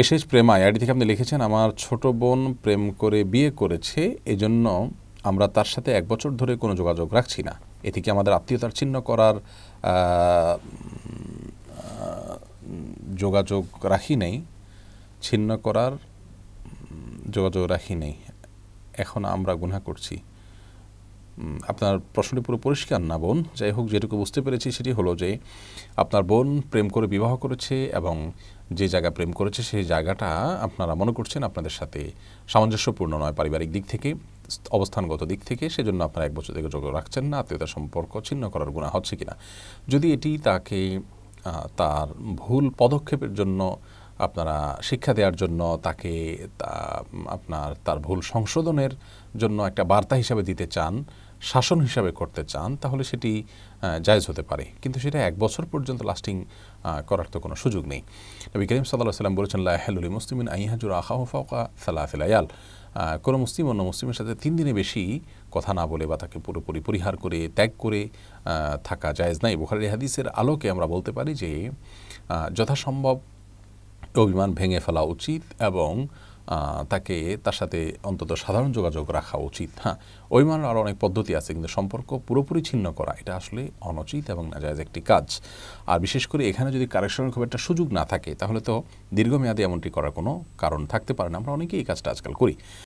SS Prema ID থেকে আপনি লিখেছেন আমার ছোট বোন প্রেম করে বিয়ে করেছে এজন্য আমরা তার সাথে এক বছর ধরে কোনো যোগাযোগ রাখছি না এ থেকে আমাদের আত্মীয়তার চিহ্ন করার যোগাযোগ রাখি নেই ছিন্ন করার যোগাযোগ রাখি নেই এখন আমরা গুণা করছি আপনার প্রশ্নটি পুরো পরিষ্কার না বোন যাই হোক যেটুকু বুঝতে পেরেছি সেটি হলো যে আপনার বোন প্রেম করে বিবাহ করেছে এবং যে জায়গা প্রেম করেছে সেই জায়গাটা আপনারা মনে করছেন আপনাদের সাথে সামঞ্জস্যপূর্ণ নয় পারিবারিক দিক থেকে অবস্থানগত দিক থেকে সেজন্য আপনারা এক বছর থেকে যোগ রাখছেন না আত্মীয়তার সম্পর্ক ছিন্ন করার গুণা হচ্ছে কিনা যদি এটি তাকে তার ভুল পদক্ষেপের জন্য আপনারা শিক্ষা দেওয়ার জন্য তাকে আপনার তার ভুল সংশোধনের জন্য একটা বার্তা হিসাবে দিতে চান শাসন হিসাবে করতে চান তাহলে সেটি জায়জ হতে পারে কিন্তু সেটা এক বছর পর্যন্ত লাস্টিং করার তো কোনো সুযোগ নেই নবী করিম সাল্লাহ সাল্লাম বলেছেন লাহালুল মুসলিমিন আইহাজুর আহাহফাকা সালাহিলায়াল কোনো মুসলিম অন্য মুসলিমের সাথে তিন দিনে বেশি কথা না বলে বা তাকে পুরোপুরি পরিহার করে ত্যাগ করে থাকা জায়জ নাই বুখারের হাদিসের আলোকে আমরা বলতে পারি যে যথাসম্ভব অভিমান ভেঙে ফেলা উচিত এবং তাকে তার সাথে অন্তত সাধারণ যোগাযোগ রাখা উচিত হ্যাঁ অভিমানের আরও অনেক পদ্ধতি আছে কিন্তু সম্পর্ক পুরোপুরি ছিন্ন করা এটা আসলে অনুচিত এবং নাজায়জ একটি কাজ আর বিশেষ করে এখানে যদি কারেকশনের খুব একটা সুযোগ না থাকে তাহলে তো দীর্ঘমেয়াদে এমনটি করার কোনো কারণ থাকতে পারে না আমরা অনেকেই এই কাজটা আজকাল করি